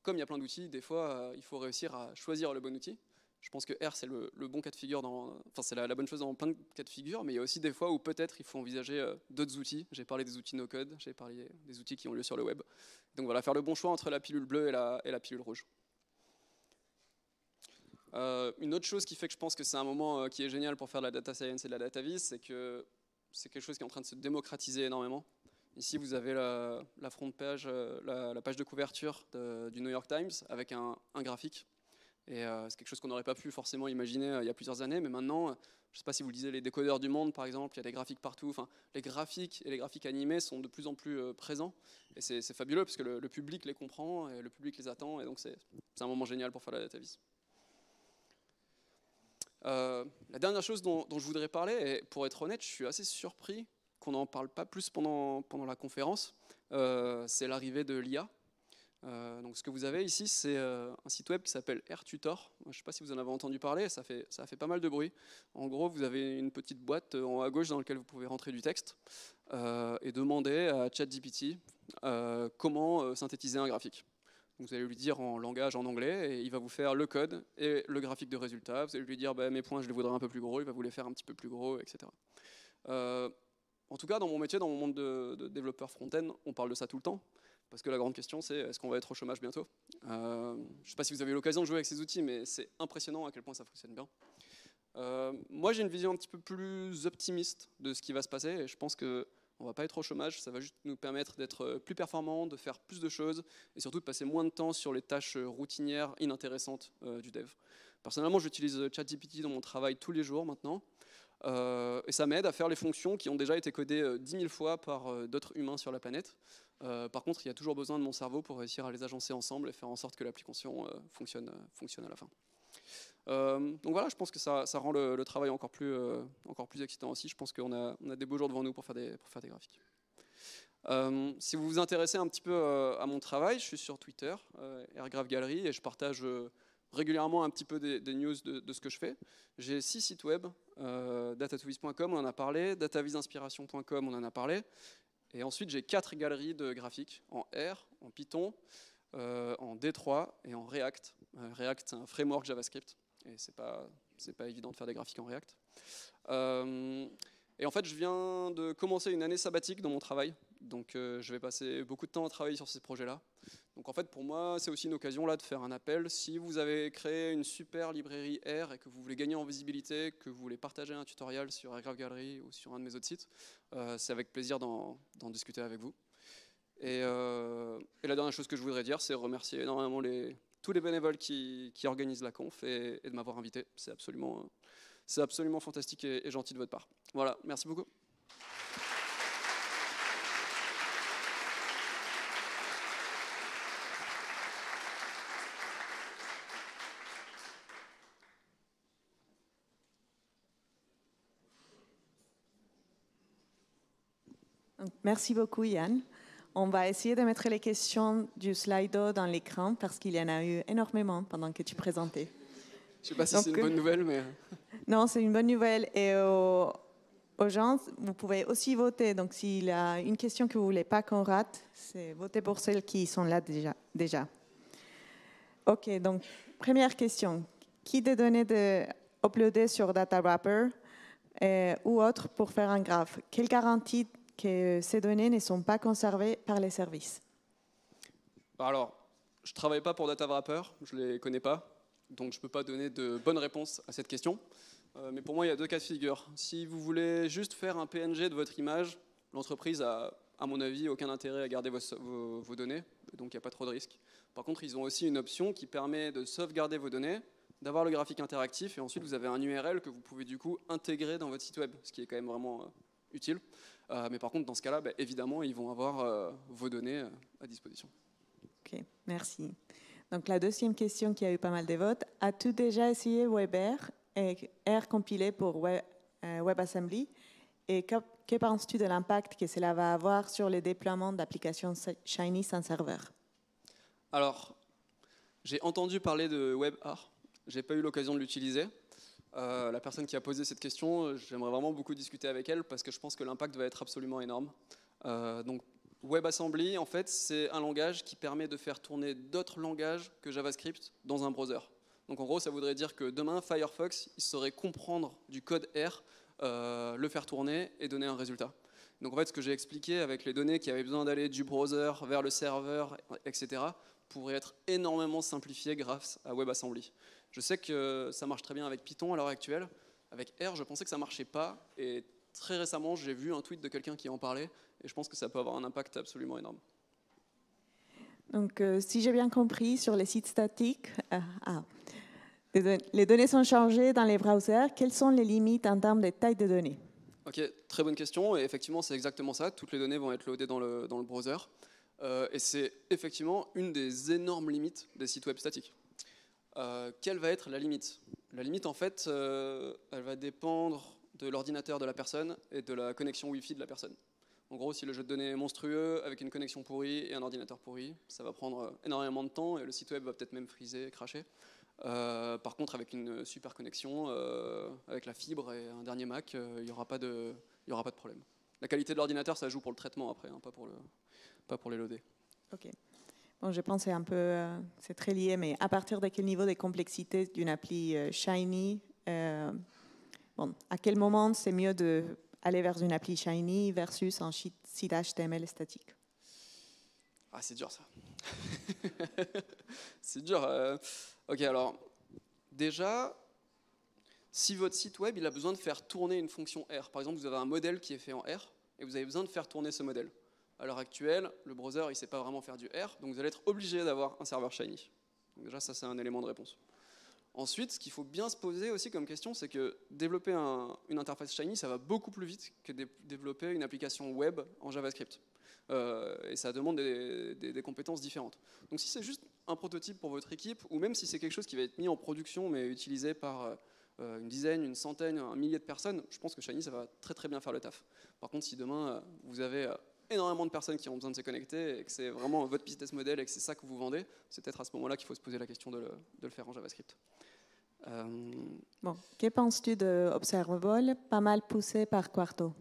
comme il y a plein d'outils, des fois euh, il faut réussir à choisir le bon outil. Je pense que R, c'est le, bon cas de figure, enfin c'est la, bonne chose dans plein de cas de figure, mais il y a aussi des fois où peut-être il faut envisager d'autres outils. J'ai parlé des outils no-code, j'ai parlé des outils qui ont lieu sur le web. Donc voilà, faire le bon choix entre la pilule bleue et la pilule rouge. Euh, une autre chose qui fait que je pense que c'est un moment euh, qui est génial pour faire la data science et de la data vis c'est que c'est quelque chose qui est en train de se démocratiser énormément. Ici, vous avez la, la front page, euh, la, page de couverture du New York Times avec un, graphique. Et c'est quelque chose qu'on n'aurait pas pu forcément imaginer il y a plusieurs années, mais maintenant, je ne sais pas si vous lisez les décodeurs du monde, par exemple, il y a des graphiques partout. Enfin, les graphiques et les graphiques animés sont de plus en plus présents, et c'est fabuleux parce que le, public les comprend et le public les attend, et donc c'est un moment génial pour faire la data euh, la dernière chose dont, je voudrais parler, et pour être honnête, je suis assez surpris qu'on n'en parle pas plus pendant, pendant la conférence, euh, c'est l'arrivée de l'IA. Euh, donc ce que vous avez ici, c'est un site web qui s'appelle R-Tutor. Je ne sais pas si vous en avez entendu parler, ça fait, ça fait pas mal de bruit. En gros, vous avez une petite boîte en haut à gauche dans laquelle vous pouvez rentrer du texte et demander à ChatGPT comment synthétiser un graphique. Vous allez lui dire en langage en anglais, et il va vous faire le code et le graphique de résultat. Vous allez lui dire, bah, mes points, je les voudrais un peu plus gros, il va vous les faire un petit peu plus gros, etc. Euh, en tout cas, dans mon métier, dans mon monde de, développeur front-end, on parle de ça tout le temps. Parce que la grande question, c'est est-ce qu'on va être au chômage bientôt euh, Je ne sais pas si vous avez l'occasion de jouer avec ces outils, mais c'est impressionnant à quel point ça fonctionne bien. Euh, moi, j'ai une vision un petit peu plus optimiste de ce qui va se passer, et je pense que on ne va pas être au chômage, ça va juste nous permettre d'être euh, plus performants, de faire plus de choses et surtout de passer moins de temps sur les tâches euh, routinières inintéressantes euh, du dev. Personnellement, j'utilise ChatGPT dans mon travail tous les jours maintenant et ça m'aide à faire les fonctions qui ont déjà été codées 10 000 fois par d'autres humains sur la planète. par contre, il y a toujours besoin de mon cerveau pour réussir à les agencer ensemble et faire en sorte que l'application fonctionne, fonctionne à la fin. Euh, donc voilà, je pense que ça, rend le, travail encore plus, euh, encore plus excitant aussi. Je pense qu'on a, des beaux jours devant nous pour faire des, graphiques. Euh, si vous vous intéressez un petit peu à mon travail, je suis sur Twitter, euh, Airgraph et je partage régulièrement un petit peu des, news de, ce que je fais. J'ai six sites web, datatoviz.com, on en a parlé, datavisinspiration.com, on en a parlé, et ensuite j'ai quatre galeries de graphiques en R, en Python, en D3 et en React. Euh, React, c'est un framework JavaScript, et c'est pas, pas évident de faire des graphiques en React. Euh, et en fait, je viens de commencer une année sabbatique dans mon travail, donc euh, je vais passer beaucoup de temps à travailler sur ces projets-là. Donc en fait, pour moi, c'est aussi une occasion là de faire un appel. Si vous avez créé une super librairie R et que vous voulez gagner en visibilité, que vous voulez partager un tutoriel sur Airgraph Gallery ou sur un de mes autres sites, c'est avec plaisir d'en discuter avec vous. et, la dernière chose que je voudrais dire, c'est remercier énormément les, tous les bénévoles qui, organisent la conf et, de m'avoir invité. C'est absolument, c'est absolument fantastique et gentil de votre part. Voilà, merci beaucoup. Merci beaucoup, Yann. On va essayer de mettre les questions du Slido dans l'écran parce qu'il y en a eu énormément pendant que tu présentais. Je ne sais pas si c'est une bonne euh, nouvelle, mais... Euh, non, c'est une bonne nouvelle. Et aux, gens, vous pouvez aussi voter. Donc, s'il y a une question que vous ne voulez pas qu'on rate, c'est voter pour celles qui sont là déjà. déjà. OK, donc, première question. Qui des données de uploader sur Data Wrapper ou autre pour faire un graphe Quelle garantie que ces données ne sont pas conservées par les services bah Alors, je ne travaille pas pour DataWrapper, je ne les connais pas, donc je ne peux pas donner de bonne réponse à cette question. Euh, mais pour moi, il y a deux cas de figure. Si vous voulez juste faire un PNG de votre image, l'entreprise a, à mon avis, aucun intérêt à garder vos, données, donc il n'y a pas trop de risques. Par contre, ils ont aussi une option qui permet de sauvegarder vos données, d'avoir le graphique interactif, et ensuite vous avez un URL que vous pouvez du coup intégrer dans votre site web, ce qui est quand même vraiment euh, utile. Euh, mais par contre, dans ce cas-là, bah, évidemment, ils vont avoir euh, vos données euh, à disposition. Ok, merci. Donc la deuxième question qui a eu pas mal de votes, as-tu déjà essayé WebR et R compilé pour Web, WebAssembly Et que, penses-tu de l'impact que cela va avoir sur le déploiement d'applications Shiny sans serveur Alors, j'ai entendu parler de WebR, j'ai pas eu l'occasion de l'utiliser. Euh, la personne qui a posé cette question, euh, j'aimerais vraiment beaucoup discuter avec elle parce que je pense que l'impact va être absolument énorme. Euh, donc WebAssembly, en fait, c'est un langage qui permet de faire tourner d'autres langages que JavaScript dans un browser. Donc en gros, ça voudrait dire que demain, Firefox, il saurait comprendre du code R, le faire tourner et donner un résultat. Donc en fait, ce que j'ai expliqué avec les données qui avaient besoin d'aller du browser vers le serveur, etc., pourrait être énormément simplifié grâce à WebAssembly. Je sais que ça marche très bien avec Python à l'heure actuelle. Avec R, je pensais que ça marchait pas. Et très récemment, j'ai vu un tweet de quelqu'un qui en parlait. Et je pense que ça peut avoir un impact absolument énorme. Donc, euh, si j'ai bien compris, sur les sites statiques, euh, ah, les données sont chargées dans les browsers. Quelles sont les limites en termes de taille de données Ok, très bonne question. Et effectivement, c'est exactement ça. Toutes les données vont être loadées dans le, browser. Euh, et c'est effectivement une des énormes limites des sites web statiques. Euh, quelle va être la limite La limite, en fait, euh, elle va dépendre de l'ordinateur de la personne et de la connexion Wi-Fi de la personne. En gros, si le jeu de données est monstrueux, avec une connexion pourrie et un ordinateur pourri, ça va prendre euh, énormément de temps et le site web va peut-être même friser, cracher. par contre, avec une super connexion, avec la fibre et un dernier Mac, il n'y aura, pas de, problème. La qualité de l'ordinateur, ça joue pour le traitement après, hein, pas pour, le, pas pour les loader. Ok. Oh, je pense que c'est un peu, euh, c'est très lié, mais à partir de quel niveau de complexité d'une appli euh, Shiny euh, bon, À quel moment c'est mieux d'aller vers une appli Shiny versus un site HTML statique Ah, c'est dur ça. c'est dur. ok, alors déjà, si votre site web il a besoin de faire tourner une fonction R, par exemple, vous avez un modèle qui est fait en R et vous avez besoin de faire tourner ce modèle à l'heure actuelle, le browser, il ne sait pas vraiment faire du R, donc vous allez être obligé d'avoir un serveur Shiny. Donc déjà, ça, c'est un élément de réponse. Ensuite, ce qu'il faut bien se poser aussi comme question, c'est que développer une interface Shiny, ça va beaucoup plus vite que développer une application web en JavaScript. Euh, et ça demande des, compétences différentes. Donc si c'est juste un prototype pour votre équipe, ou même si c'est quelque chose qui va être mis en production, mais utilisé par euh, une dizaine, une centaine, un millier de personnes, je pense que Shiny, ça va très très bien faire le taf. Par contre, si demain, euh, vous avez énormément de personnes qui ont besoin de se connecter et que c'est vraiment votre business model et que c'est ça que vous vendez, c'est peut-être à ce moment-là qu'il faut se poser la question de le, faire en JavaScript. Euh... Bon, que penses-tu de Observable, pas mal poussé par Quarto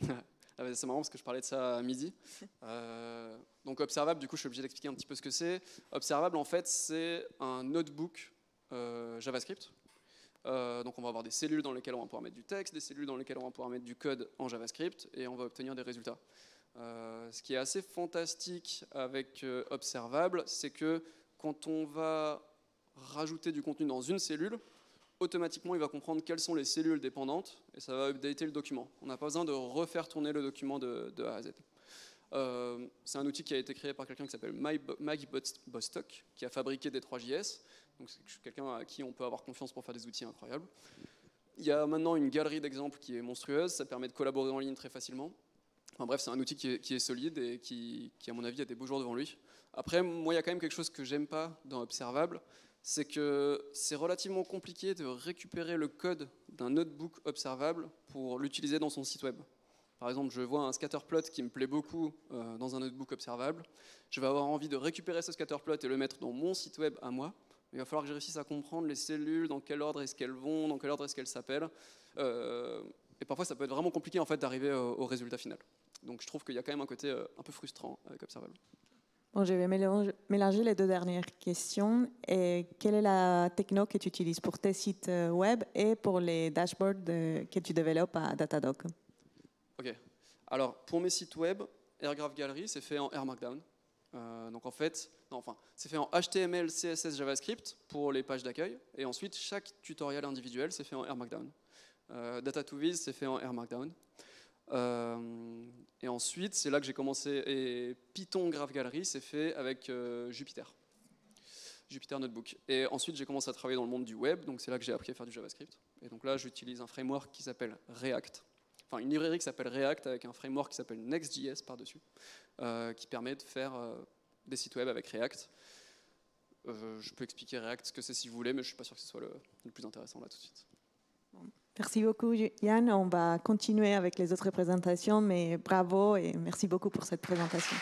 ah bah, C'est marrant parce que je parlais de ça à midi. Euh, donc Observable, du coup, je suis obligé d'expliquer un petit peu ce que c'est. Observable, en fait, c'est un notebook euh, JavaScript. Euh, donc on va avoir des cellules dans lesquelles on va pouvoir mettre du texte, des cellules dans lesquelles on va pouvoir mettre du code en JavaScript, et on va obtenir des résultats. Euh, ce qui est assez fantastique avec euh, Observable, c'est que quand on va rajouter du contenu dans une cellule, automatiquement il va comprendre quelles sont les cellules dépendantes et ça va updater le document. On n'a pas besoin de refaire tourner le document de, A à Z. Euh, c'est un outil qui a été créé par quelqu'un qui s'appelle Maggie Bostock, qui a fabriqué des 3JS. Donc c'est quelqu'un à qui on peut avoir confiance pour faire des outils incroyables. Il y a maintenant une galerie d'exemples qui est monstrueuse, ça permet de collaborer en ligne très facilement bref, c'est un outil qui est, solide et qui, à mon avis, a des beaux jours devant lui. Après, moi, il y a quand même quelque chose que j'aime pas dans Observable, c'est que c'est relativement compliqué de récupérer le code d'un notebook observable pour l'utiliser dans son site web. Par exemple, je vois un scatterplot qui me plaît beaucoup euh, dans un notebook observable. Je vais avoir envie de récupérer ce scatterplot et le mettre dans mon site web à moi. Il va falloir que je réussisse à comprendre les cellules, dans quel ordre est-ce qu'elles vont, dans quel ordre est-ce qu'elles s'appellent. Euh, et parfois, ça peut être vraiment compliqué en fait, d'arriver au résultat final donc je trouve qu'il y a quand même un côté euh, un peu frustrant avec euh, Observable. Bon, je vais mélanger les deux dernières questions. Et quelle est la techno que tu utilises pour tes sites euh, web et pour les dashboards que tu développes à Datadoc Ok. Alors, pour mes sites web, AirGraph Gallery, c'est fait en Air Markdown. donc en fait, enfin, c'est fait en HTML, CSS, JavaScript pour les pages d'accueil. Et ensuite, chaque tutoriel individuel, c'est fait en Air Markdown. Data2Viz, c'est fait en Air Markdown. Euh, et ensuite, c'est là que j'ai commencé. Et Python Graph Gallery, c'est fait avec euh, Jupyter. Jupyter Notebook. Et ensuite, j'ai commencé à travailler dans le monde du web, donc c'est là que j'ai appris à faire du JavaScript. Et donc là, j'utilise un framework qui s'appelle React, enfin une librairie qui s'appelle React avec un framework qui s'appelle Next.js par-dessus, euh, qui permet de faire des sites web avec React. je peux expliquer React ce que c'est si vous voulez, mais je ne suis pas sûr que ce soit le plus intéressant là tout de suite. Merci beaucoup, Yann. On va continuer avec les autres présentations, mais bravo et merci beaucoup pour cette présentation.